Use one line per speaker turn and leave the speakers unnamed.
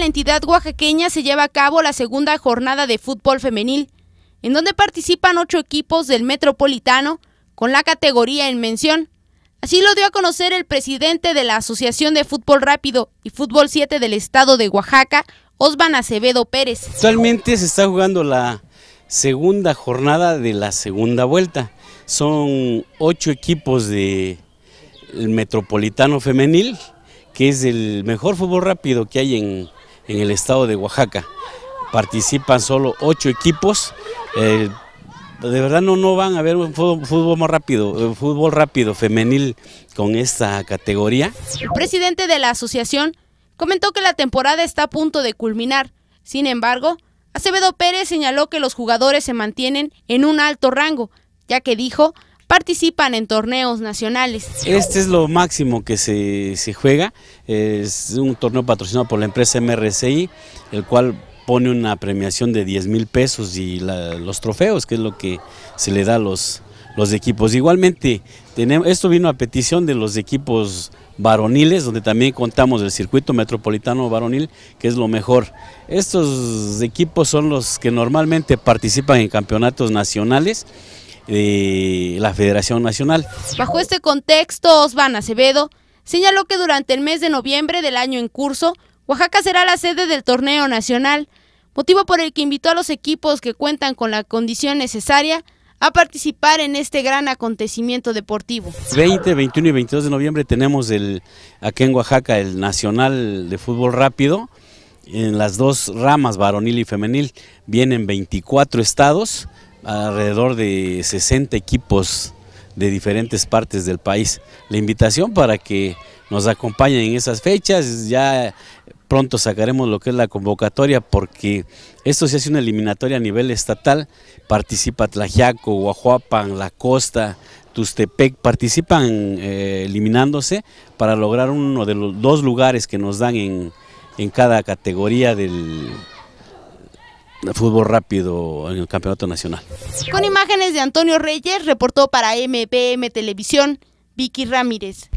la entidad oaxaqueña se lleva a cabo la segunda jornada de fútbol femenil, en donde participan ocho equipos del Metropolitano con la categoría en mención. Así lo dio a conocer el presidente de la Asociación de Fútbol Rápido y Fútbol 7 del Estado de Oaxaca, Osvan Acevedo Pérez.
Actualmente se está jugando la segunda jornada de la segunda vuelta. Son ocho equipos del Metropolitano Femenil, que es el mejor fútbol rápido que hay en, en el estado de Oaxaca. Participan solo ocho equipos. Eh, de verdad no, van a ver un fútbol más rápido, fútbol rápido femenil con esta categoría.
El presidente de la asociación comentó que la temporada está a punto de culminar. Sin embargo, Acevedo Pérez señaló que los jugadores se mantienen en un alto rango, ya que dijo participan en torneos nacionales. Este
es lo máximo que se, juega, es un torneo patrocinado por la empresa MRCI, el cual pone una premiación de 10 mil pesos y los trofeos, que es lo que se le da a los, los equipos. Igualmente, tenemos, esto vino a petición de los equipos varoniles, donde también contamos el circuito metropolitano varonil, que es lo mejor. Estos equipos son los que normalmente participan en campeonatos nacionales de la Federación Nacional.
Bajo este contexto, Osvan Acevedo señaló que durante el mes de noviembre del año en curso, Oaxaca será la sede del torneo nacional, motivo por el que invitó a los equipos que cuentan con la condición necesaria a participar en este gran acontecimiento deportivo.
20, 21 y 22 de noviembre tenemos el, aquí en Oaxaca el Nacional de Fútbol Rápido, en las dos ramas, varonil y femenil, vienen 24 estados, alrededor de 60 equipos de diferentes partes del país. La invitación para que nos acompañen en esas fechas, ya pronto sacaremos lo que es la convocatoria porque esto se hace una eliminatoria a nivel estatal, participa Tlajiaco, Guajuapan, La Costa, Tustepec, participan eh, eliminándose para lograr uno de los dos lugares que nos dan en cada categoría del, fútbol rápido en el Campeonato Nacional.
Con imágenes de Antonio Reyes, reportó para MPM Televisión Vicky Ramírez.